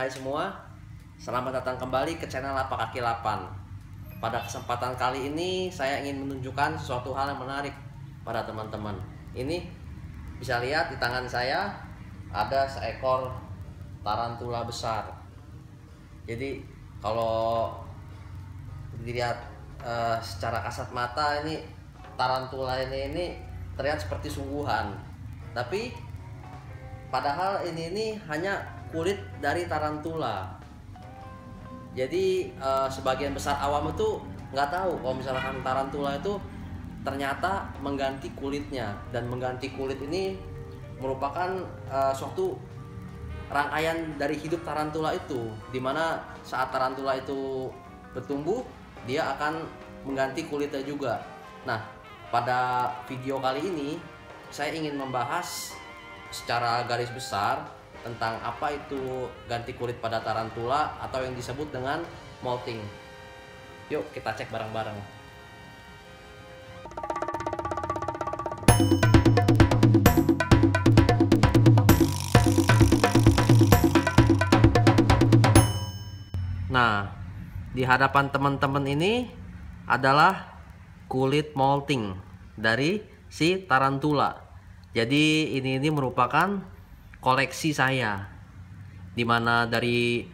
Hai semua, selamat datang kembali ke channel Apa Kaki Lapan. Pada kesempatan kali ini saya ingin menunjukkan sesuatu hal yang menarik pada teman-teman. Ini bisa lihat di tangan saya ada seekor tarantula besar. Jadi kalau dilihat uh, secara kasat mata ini tarantula ini ini terlihat seperti sungguhan. Tapi padahal ini ini hanya kulit dari tarantula. Jadi uh, sebagian besar awam itu nggak tahu kalau misalkan tarantula itu ternyata mengganti kulitnya dan mengganti kulit ini merupakan uh, suatu rangkaian dari hidup tarantula itu dimana saat tarantula itu bertumbuh dia akan mengganti kulitnya juga nah pada video kali ini saya ingin membahas secara garis besar tentang apa itu ganti kulit pada tarantula atau yang disebut dengan molting. Yuk kita cek bareng-bareng. Nah, di hadapan teman-teman ini adalah kulit molting dari si tarantula. Jadi ini ini merupakan koleksi saya dimana dari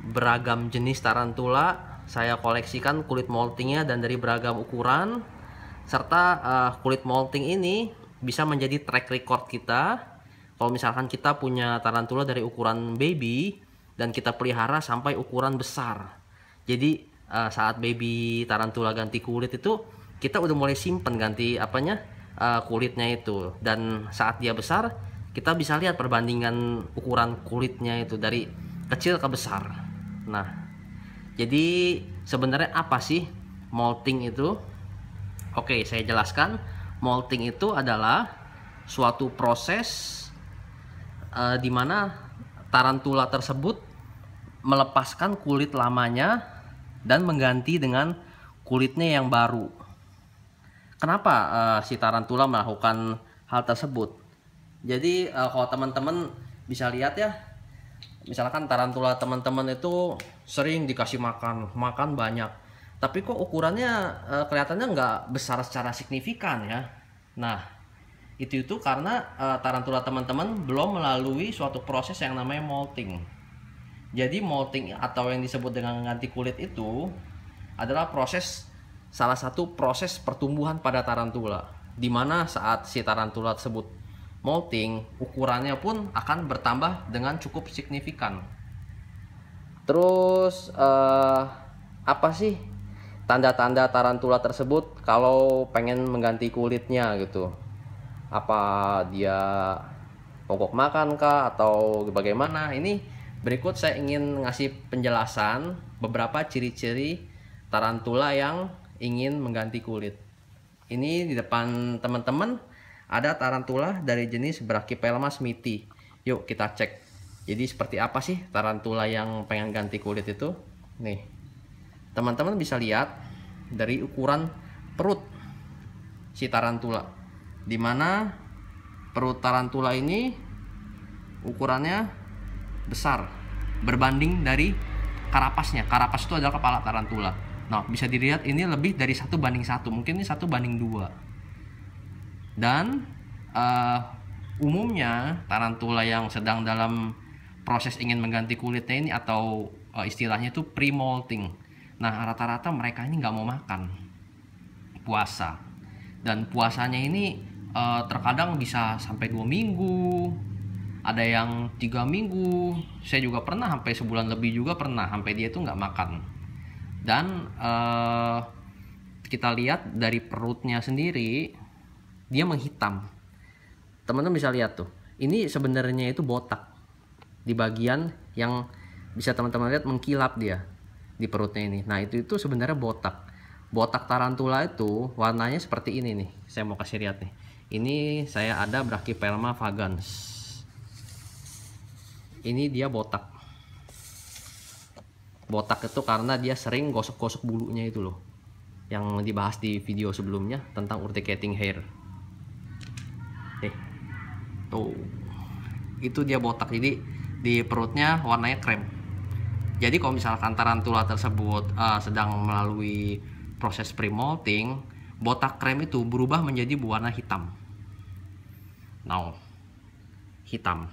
beragam jenis tarantula saya koleksikan kulit moltingnya dan dari beragam ukuran serta uh, kulit molting ini bisa menjadi track record kita kalau misalkan kita punya tarantula dari ukuran baby dan kita pelihara sampai ukuran besar jadi uh, saat baby tarantula ganti kulit itu kita udah mulai simpen ganti apanya uh, kulitnya itu dan saat dia besar kita bisa lihat perbandingan ukuran kulitnya itu dari kecil ke besar nah jadi sebenarnya apa sih molting itu oke saya jelaskan molting itu adalah suatu proses uh, di mana tarantula tersebut melepaskan kulit lamanya dan mengganti dengan kulitnya yang baru. Kenapa uh, si tarantula melakukan hal tersebut? Jadi uh, kalau teman-teman bisa lihat ya, misalkan tarantula teman-teman itu sering dikasih makan, makan banyak. Tapi kok ukurannya uh, kelihatannya nggak besar secara signifikan ya. Nah, itu itu karena uh, tarantula teman-teman belum melalui suatu proses yang namanya molting. Jadi molting atau yang disebut dengan ganti kulit itu adalah proses salah satu proses pertumbuhan pada tarantula di mana saat si tarantula tersebut molting, ukurannya pun akan bertambah dengan cukup signifikan. Terus uh, apa sih tanda-tanda tarantula tersebut kalau pengen mengganti kulitnya gitu? Apa dia pokok makan kah atau bagaimana? Ini berikut saya ingin ngasih penjelasan beberapa ciri-ciri tarantula yang ingin mengganti kulit. Ini di depan teman-teman ada tarantula dari jenis Brachypelma miti. Yuk kita cek. Jadi seperti apa sih tarantula yang pengen ganti kulit itu? Nih. Teman-teman bisa lihat dari ukuran perut si tarantula. Dimana perut tarantula ini ukurannya besar berbanding dari karapasnya. Karapas itu adalah kepala tarantula. Nah, bisa dilihat ini lebih dari satu banding satu. Mungkin ini satu banding dua dan uh, umumnya tarantula yang sedang dalam proses ingin mengganti kulitnya ini atau uh, istilahnya itu pre-molting. Nah rata-rata mereka ini nggak mau makan puasa dan puasanya ini uh, terkadang bisa sampai dua minggu, ada yang tiga minggu. Saya juga pernah sampai sebulan lebih juga pernah sampai dia itu nggak makan dan uh, kita lihat dari perutnya sendiri dia menghitam teman-teman bisa lihat tuh ini sebenarnya itu botak di bagian yang bisa teman-teman lihat mengkilap dia di perutnya ini nah itu itu sebenarnya botak botak tarantula itu warnanya seperti ini nih saya mau kasih lihat nih ini saya ada brachypelma vagans ini dia botak botak itu karena dia sering gosok-gosok bulunya itu loh yang dibahas di video sebelumnya tentang urticating hair nih tuh itu dia botak jadi di perutnya warnanya krem jadi kalau misalkan tarantula tersebut uh, sedang melalui proses premolting botak krem itu berubah menjadi berwarna hitam now hitam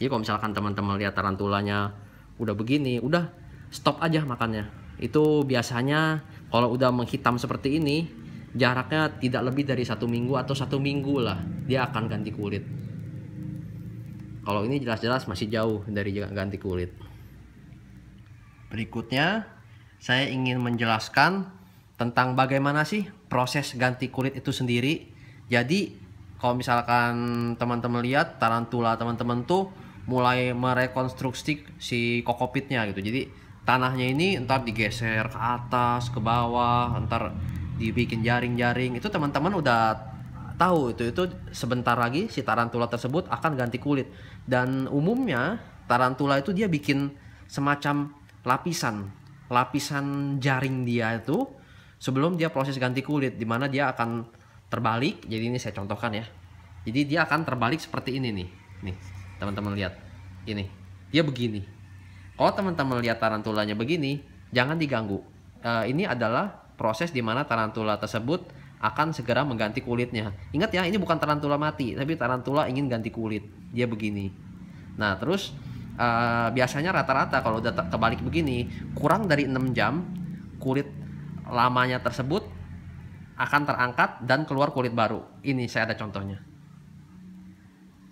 jadi kalau misalkan teman-teman lihat tarantulanya udah begini udah stop aja makannya itu biasanya kalau udah menghitam seperti ini jaraknya tidak lebih dari satu minggu atau satu minggu lah dia akan ganti kulit kalau ini jelas-jelas masih jauh dari ganti kulit berikutnya saya ingin menjelaskan tentang bagaimana sih proses ganti kulit itu sendiri jadi kalau misalkan teman-teman lihat tarantula teman-teman tuh mulai merekonstruksi si kokopitnya gitu jadi tanahnya ini ntar digeser ke atas ke bawah ntar dibikin jaring-jaring itu teman-teman udah tahu itu itu sebentar lagi si tarantula tersebut akan ganti kulit dan umumnya tarantula itu dia bikin semacam lapisan lapisan jaring dia itu sebelum dia proses ganti kulit dimana dia akan terbalik jadi ini saya contohkan ya jadi dia akan terbalik seperti ini nih nih teman-teman lihat ini dia begini kalau teman-teman lihat tarantulanya begini jangan diganggu uh, ini adalah proses di mana tarantula tersebut akan segera mengganti kulitnya. Ingat ya, ini bukan tarantula mati, tapi tarantula ingin ganti kulit. Dia begini. Nah, terus uh, biasanya rata-rata kalau udah kebalik begini, kurang dari 6 jam kulit lamanya tersebut akan terangkat dan keluar kulit baru. Ini saya ada contohnya.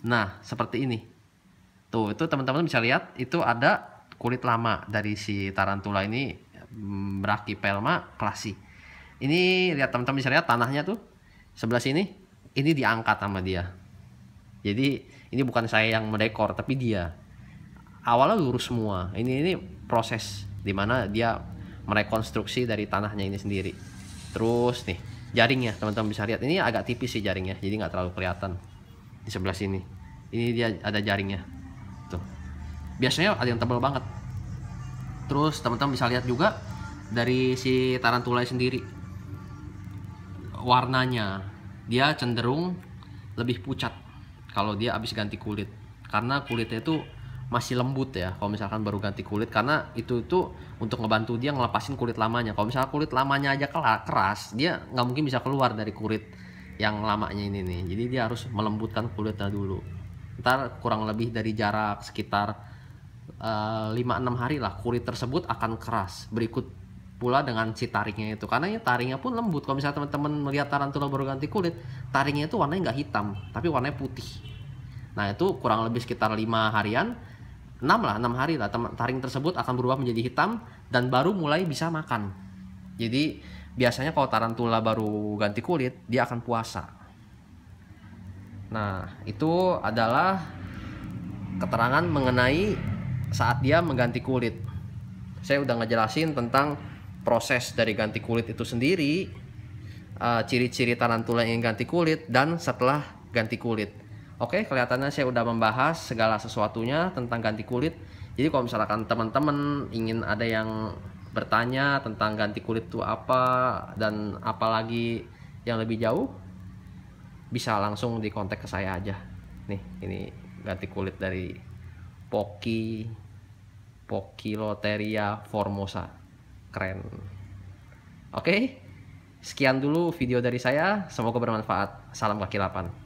Nah, seperti ini. Tuh, itu teman-teman bisa lihat itu ada kulit lama dari si tarantula ini Mm, Braki Pelma Klasi. Ini lihat teman-teman bisa lihat tanahnya tuh sebelah sini. Ini diangkat sama dia. Jadi ini bukan saya yang mendekor tapi dia. Awalnya lurus semua. Ini ini proses dimana dia merekonstruksi dari tanahnya ini sendiri. Terus nih jaringnya teman-teman bisa lihat ini agak tipis sih jaringnya jadi nggak terlalu kelihatan di sebelah sini ini dia ada jaringnya tuh biasanya ada yang tebal banget terus teman-teman bisa lihat juga dari si tarantula sendiri warnanya dia cenderung lebih pucat kalau dia habis ganti kulit karena kulitnya itu masih lembut ya kalau misalkan baru ganti kulit karena itu itu untuk ngebantu dia ngelepasin kulit lamanya kalau misalkan kulit lamanya aja keras dia nggak mungkin bisa keluar dari kulit yang lamanya ini nih jadi dia harus melembutkan kulitnya dulu ntar kurang lebih dari jarak sekitar 5-6 eh, hari lah kulit tersebut akan keras berikut pula dengan si taringnya itu karena ya taringnya pun lembut kalau misalnya teman-teman melihat tarantula baru ganti kulit taringnya itu warnanya nggak hitam tapi warnanya putih nah itu kurang lebih sekitar 5 harian 6 lah 6 hari lah taring tersebut akan berubah menjadi hitam dan baru mulai bisa makan jadi biasanya kalau tarantula baru ganti kulit dia akan puasa nah itu adalah keterangan mengenai saat dia mengganti kulit. Saya udah ngejelasin tentang proses dari ganti kulit itu sendiri, eh, ciri-ciri tarantula yang ganti kulit, dan setelah ganti kulit. Oke, kelihatannya saya udah membahas segala sesuatunya tentang ganti kulit. Jadi kalau misalkan teman-teman ingin ada yang bertanya tentang ganti kulit itu apa dan apalagi yang lebih jauh, bisa langsung di kontak ke saya aja. Nih, ini ganti kulit dari Poki Pokiloteria formosa. Keren. Oke, sekian dulu video dari saya. Semoga bermanfaat. Salam kaki 8.